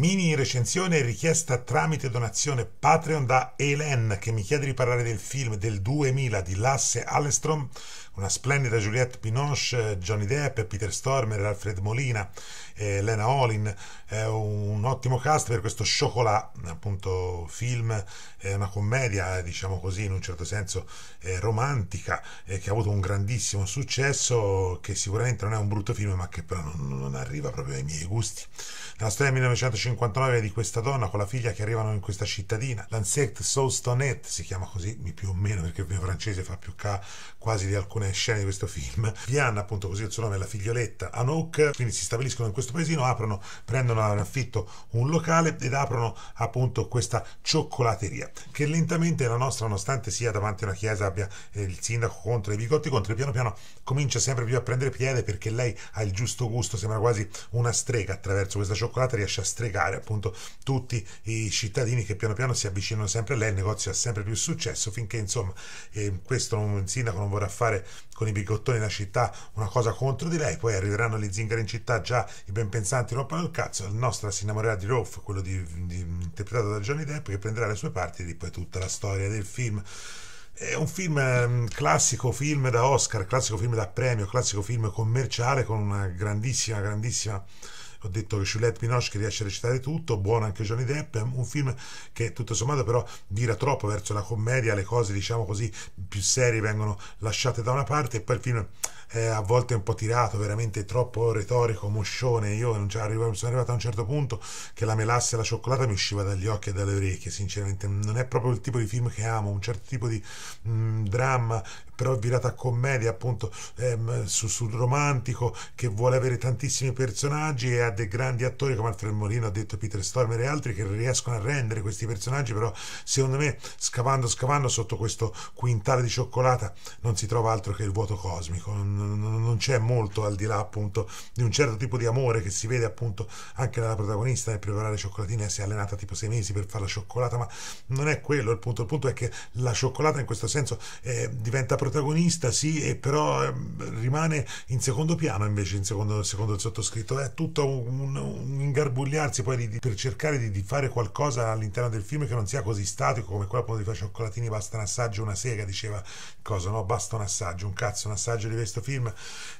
Mini recensione richiesta tramite donazione Patreon da Elen che mi chiede di parlare del film del 2000 di Lasse Allestrom una splendida Juliette Binoche, Johnny Depp, Peter Stormer, Alfred Molina, eh, Lena Olin, eh, un ottimo cast per questo Chocolat, appunto film, eh, una commedia, diciamo così, in un certo senso eh, romantica, eh, che ha avuto un grandissimo successo, che sicuramente non è un brutto film, ma che però non, non arriva proprio ai miei gusti. La storia del 1959 di questa donna con la figlia che arrivano in questa cittadina, Lancette Soustonette, si chiama così, più o meno perché il francese fa più ca quasi di alcune scene di questo film. Vianna, appunto, così il suo nome è la figlioletta Anouk, quindi si stabiliscono in questo paesino, aprono, prendono in affitto un locale ed aprono appunto questa cioccolateria che lentamente la nostra, nonostante sia davanti a una chiesa, abbia eh, il sindaco contro, i bigotti contro, e piano piano comincia sempre più a prendere piede perché lei ha il giusto gusto, sembra quasi una strega attraverso questa cioccolata, riesce a stregare appunto tutti i cittadini che piano piano si avvicinano sempre a lei, il negozio ha sempre più successo finché insomma eh, questo sindaco non vorrà fare con i bigottoni della città una cosa contro di lei, poi arriveranno gli zingari in città già i ben pensanti rompano il cazzo, il nostro si innamorerà di Rolf, quello di, di, interpretato da Johnny Depp, che prenderà le sue parti e poi tutta la storia del film. È un film um, classico film da Oscar, classico film da premio, classico film commerciale con una grandissima, grandissima ho detto che Juliette Binoche che riesce a recitare tutto, buono anche Johnny Depp, è un film che tutto sommato però vira troppo verso la commedia, le cose diciamo così più serie vengono lasciate da una parte e poi il film è a volte un po' tirato, veramente troppo retorico, moscione, io non arrivo, sono arrivato a un certo punto che la melassa e la cioccolata mi usciva dagli occhi e dalle orecchie, sinceramente non è proprio il tipo di film che amo, un certo tipo di mh, mm, dramma però virata a commedia appunto ehm, sul su romantico che vuole avere tantissimi personaggi e dei grandi attori come Alfred Molino, ha detto Peter Stormer e altri che riescono a rendere questi personaggi, però secondo me scavando scavando sotto questo quintale di cioccolata non si trova altro che il vuoto cosmico, non, non c'è molto al di là appunto di un certo tipo di amore che si vede appunto anche dalla protagonista nel preparare cioccolatine, si è allenata tipo sei mesi per fare la cioccolata, ma non è quello il punto, il punto è che la cioccolata in questo senso eh, diventa protagonista, sì, e però eh, rimane in secondo piano invece, in secondo, secondo il sottoscritto, è tutto un un, un ingarbugliarsi poi di, di, per cercare di, di, fare qualcosa all'interno del film che non sia così statico come quello appunto di fare cioccolatini basta un assaggio una sega diceva cosa no basta un assaggio un cazzo un assaggio di questo film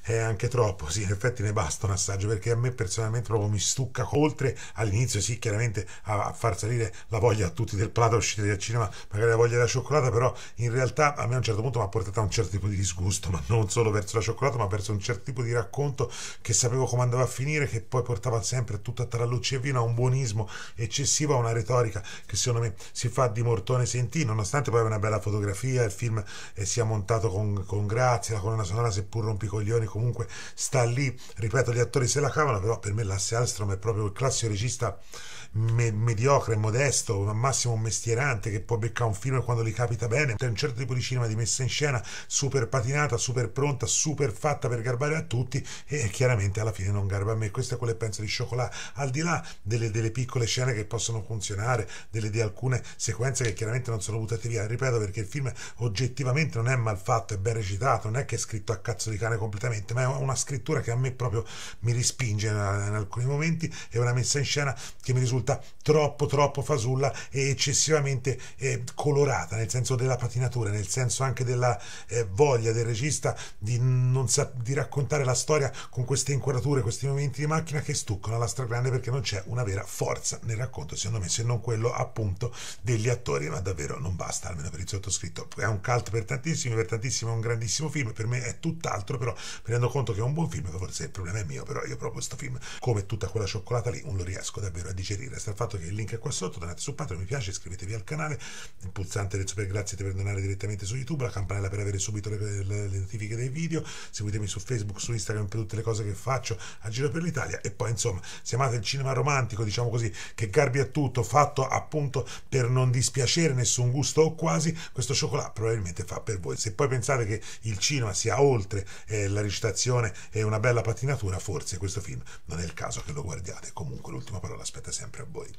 è anche troppo sì in effetti ne basta un assaggio perché a me personalmente proprio mi stucca oltre all'inizio sì chiaramente a, a far salire la voglia a tutti del plato uscite dal cinema magari la voglia della cioccolata però in realtà a me a un certo punto mi ha portato a un certo tipo di disgusto ma non solo verso la cioccolata ma verso un certo tipo di racconto che sapevo come andava a finire che poi portava sempre tutta tra luce e vino a un buonismo eccessivo, a una retorica che secondo me si fa di Mortone Sentì, nonostante poi abbia una bella fotografia, il film eh, sia montato con, con grazia, la colonna sonora seppur rompicoglioni, comunque sta lì, ripeto, gli attori se la cavano, però per me Lasse Alstrom è proprio il classico regista me- mediocre, modesto, un massimo un mestierante che può beccare un film quando gli capita bene, è un certo tipo di cinema di messa in scena, super patinata, super pronta, super fatta per garbare a tutti e chiaramente alla fine non garba a me, questa è quella penso di Chocolat, al di là delle, delle piccole scene che possono funzionare, delle, di alcune sequenze che chiaramente non sono buttate via, ripeto perché il film oggettivamente non è mal fatto, è ben recitato, non è che è scritto a cazzo di cane completamente, ma è una scrittura che a me proprio mi rispinge in, in alcuni momenti, è una messa in scena che mi risulta troppo troppo fasulla e eccessivamente eh, colorata, nel senso della patinatura, nel senso anche della eh, voglia del regista di, non sa- di raccontare la storia con queste inquadrature, questi momenti di macchina che che stuccano alla stragrande perché non c'è una vera forza nel racconto, secondo me, se non quello appunto degli attori, ma davvero non basta, almeno per il sottoscritto. È un cult per tantissimi, per tantissimi è un grandissimo film, per me è tutt'altro, però mi rendo conto che è un buon film, forse il problema è mio, però io proprio questo film, come tutta quella cioccolata lì, non lo riesco davvero a digerire. Sta il fatto che il link è qua sotto, donate su Patreon, mi piace, iscrivetevi al canale, il pulsante del super grazie per donare direttamente su YouTube, la campanella per avere subito le, le, le notifiche dei video, seguitemi su Facebook, su Instagram per tutte le cose che faccio a giro per l'Italia e poi poi insomma se amate il cinema romantico diciamo così che garbi a tutto fatto appunto per non dispiacere nessun gusto o quasi questo cioccolato probabilmente fa per voi se poi pensate che il cinema sia oltre eh, la recitazione e una bella patinatura forse questo film non è il caso che lo guardiate comunque l'ultima parola aspetta sempre a voi